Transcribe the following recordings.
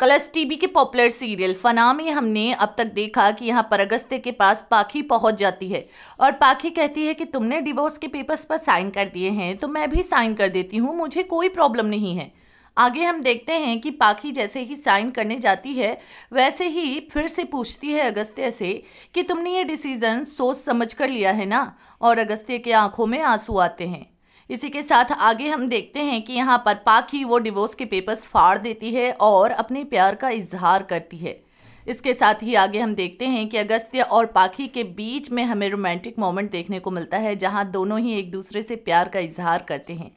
colours TV के popular serial Fanaa में हमने अब तक देखा कि यहाँ पर अगस्त्य के पास पाखी पहुँच जाती है और पाखी कहती है कि तुमने डिवोर्स के पेपर्स पर साइन कर दिए हैं तो मैं भी साइन कर देती हूँ मुझे कोई प्रॉब्लम नहीं है आगे हम देखते हैं कि पाखी जैसे ही साइन करने जाती है वैसे ही फिर से पूछती है अगस्त्य से कि तुमने ये डिसीज़न सोच समझ कर लिया है ना और अगस्त्य के आँखों में आंसू आते हैं इसी के साथ आगे हम देखते हैं कि यहाँ पर पाखी वो डिवोर्स के पेपर्स फाड़ देती है और अपने प्यार का इजहार करती है इसके साथ ही आगे हम देखते हैं कि अगस्त्य और पाखी के बीच में हमें रोमांटिक मोमेंट देखने को मिलता है जहाँ दोनों ही एक दूसरे से प्यार का इजहार करते हैं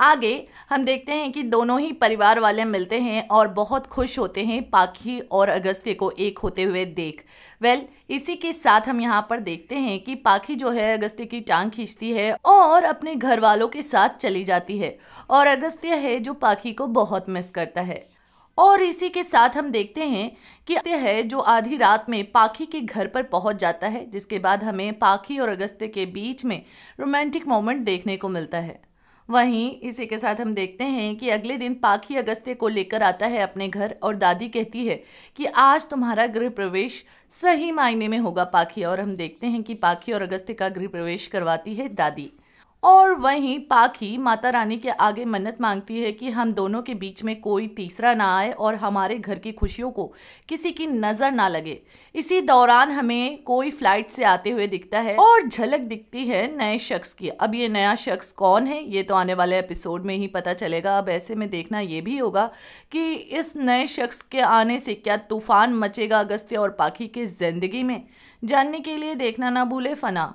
आगे हम देखते हैं कि दोनों ही परिवार वाले मिलते हैं और बहुत खुश होते हैं पाखी और अगस्त्य को एक होते हुए देख वेल well, इसी के साथ हम यहाँ पर देखते हैं कि पाखी जो है अगस्त्य की टांग खींचती है और अपने घर वालों के साथ चली जाती है और अगस्त्य है जो पाखी को बहुत मिस करता है और इसी के साथ हम देखते हैं कि है जो आधी रात में पाखी के घर पर पहुंच जाता है जिसके बाद हमें पाखी और अगस्त्य के बीच में रोमांटिक मोमेंट देखने को मिलता है वहीं इसी के साथ हम देखते हैं कि अगले दिन पाखी अगस्त्य को लेकर आता है अपने घर और दादी कहती है कि आज तुम्हारा गृह प्रवेश सही मायने में होगा पाखी और हम देखते हैं कि पाखी और अगस्त्य का गृह प्रवेश करवाती है दादी और वहीं पाखी माता रानी के आगे मन्नत मांगती है कि हम दोनों के बीच में कोई तीसरा ना आए और हमारे घर की खुशियों को किसी की नज़र ना लगे इसी दौरान हमें कोई फ्लाइट से आते हुए दिखता है और झलक दिखती है नए शख्स की अब ये नया शख्स कौन है ये तो आने वाले एपिसोड में ही पता चलेगा अब ऐसे में देखना ये भी होगा कि इस नए शख्स के आने से क्या तूफान मचेगा अगस्त्य और पाखी के ज़िंदगी में जानने के लिए देखना ना भूले फना